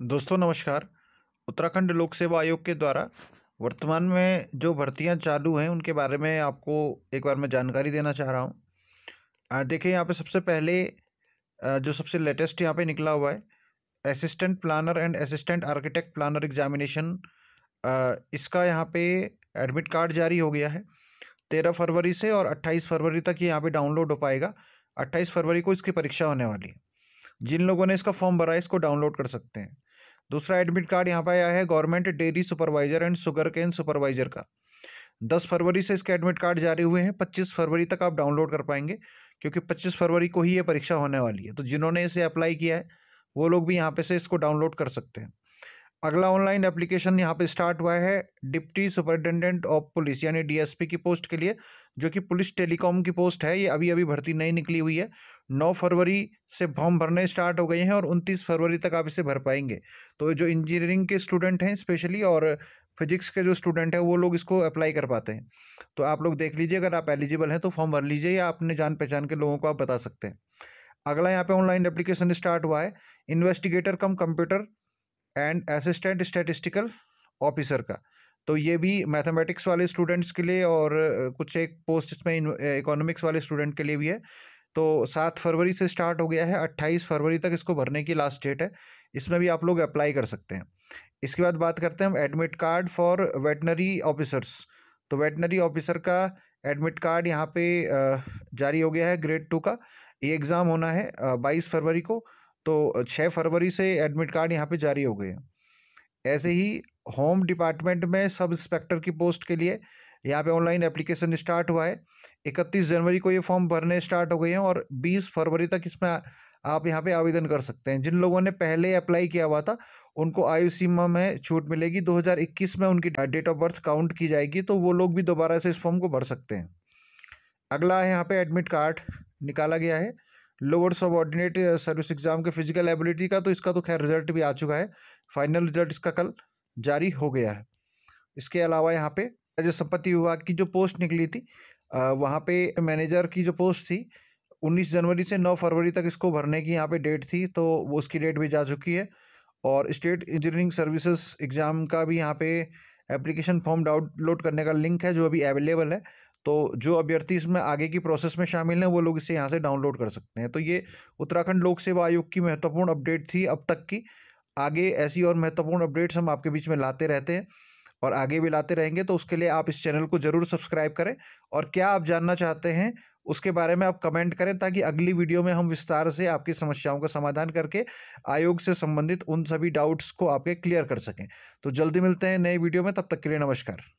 दोस्तों नमस्कार उत्तराखंड लोक सेवा आयोग के द्वारा वर्तमान में जो भर्तियां चालू हैं उनके बारे में आपको एक बार मैं जानकारी देना चाह रहा हूँ देखिए यहाँ पे सबसे पहले जो सबसे लेटेस्ट यहाँ पे निकला हुआ है assistant planner and assistant architect planner examination इसका यहाँ पर एडमिट कार्ड जारी हो गया है तेरह फरवरी से और अट्ठाईस फरवरी तक ये यहाँ पर डाउनलोड हो पाएगा अट्ठाईस फरवरी को इसकी परीक्षा होने वाली है जिन लोगों ने इसका फॉर्म भरा है इसको डाउनलोड कर सकते हैं दूसरा एडमिट कार्ड यहाँ पर आया है government dairy supervisor and sugar cane supervisor का दस फरवरी से इसके एडमिट कार्ड जारी हुए हैं पच्चीस फरवरी तक आप डाउनलोड कर पाएंगे क्योंकि पच्चीस फरवरी को ही ये परीक्षा होने वाली है तो जिन्होंने इसे अप्लाई किया है वो लोग भी यहाँ पे से इसको डाउनलोड कर सकते हैं अगला ऑनलाइन एप्लीकेशन यहाँ पे स्टार्ट हुआ है डिप्टी सुपरिटेंडेंट ऑफ पुलिस यानी डीएसपी की पोस्ट के लिए जो कि पुलिस टेलीकॉम की पोस्ट है ये अभी अभी भर्ती नहीं निकली हुई है 9 फरवरी से फॉर्म भरने स्टार्ट हो गए हैं और 29 फरवरी तक आप इसे भर पाएंगे तो जो इंजीनियरिंग के स्टूडेंट हैं स्पेशली और फिजिक्स के जो स्टूडेंट हैं वो लोग इसको अप्लाई कर पाते हैं तो आप लोग देख लीजिए अगर आप एलिजिबल हैं तो फॉर्म भर लीजिए या अपने जान पहचान के लोगों को आप बता सकते हैं अगला यहाँ पे ऑनलाइन एप्लीकेशन स्टार्ट हुआ है investigator cum computer and assistant statistical officer का तो ये भी मैथमेटिक्स वाले स्टूडेंट्स के लिए और कुछ एक पोस्ट इसमें इकोनॉमिक्स वाले स्टूडेंट के लिए भी है तो सात फरवरी से स्टार्ट हो गया है अट्ठाईस फरवरी तक इसको भरने की लास्ट डेट है इसमें भी आप लोग अप्लाई कर सकते हैं इसके बाद बात करते हैं हम admit card for veterinary officers तो वेटनरी ऑफिसर का एडमिट कार्ड यहाँ पे जारी हो गया है ग्रेड टू का ये एग्ज़ाम होना है बाईस फरवरी को तो छः फरवरी से एडमिट कार्ड यहाँ पे जारी हो गए हैं ऐसे ही होम डिपार्टमेंट में सब इंस्पेक्टर की पोस्ट के लिए यहाँ पे ऑनलाइन एप्लीकेशन स्टार्ट हुआ है इकतीस जनवरी को ये फॉर्म भरने स्टार्ट हो गए हैं और बीस फरवरी तक इसमें आप यहाँ पे आवेदन कर सकते हैं जिन लोगों ने पहले अप्लाई किया हुआ था उनको आयु सीमा में छूट मिलेगी 2021 में उनकी डेट ऑफ बर्थ काउंट की जाएगी तो वो लोग भी दोबारा से इस फॉर्म को भर सकते हैं अगला है यहाँ पे एडमिट कार्ड निकाला गया है lower subordinate service exam के फिजिकल एबिलिटी का तो इसका तो खैर रिजल्ट भी आ चुका है फाइनल रिजल्ट इसका कल जारी हो गया है इसके अलावा यहाँ पे राज्य संपत्ति विभाग की जो पोस्ट निकली थी वहाँ पे मैनेजर की जो पोस्ट थी 19 जनवरी से 9 फरवरी तक इसको भरने की यहाँ पे डेट थी तो वो उसकी डेट भी जा चुकी है और स्टेट इंजीनियरिंग सर्विसेज एग्ज़ाम का भी यहाँ पे एप्लीकेशन फॉर्म डाउनलोड करने का लिंक है जो अभी अवेलेबल है तो जो अभ्यर्थी इसमें आगे की प्रोसेस में शामिल हैं वो लोग इसे यहाँ से डाउनलोड कर सकते हैं तो ये उत्तराखंड लोक सेवा आयोग की महत्वपूर्ण अपडेट थी अब तक की आगे ऐसी और महत्वपूर्ण अपडेट्स हम आपके बीच में लाते रहते हैं और आगे भी लाते रहेंगे तो उसके लिए आप इस चैनल को ज़रूर सब्सक्राइब करें और क्या आप जानना चाहते हैं उसके बारे में आप कमेंट करें ताकि अगली वीडियो में हम विस्तार से आपकी समस्याओं का समाधान करके आयोग से संबंधित उन सभी डाउट्स को आपके क्लियर कर सकें तो जल्दी मिलते हैं नए वीडियो में तब तक के लिए नमस्कार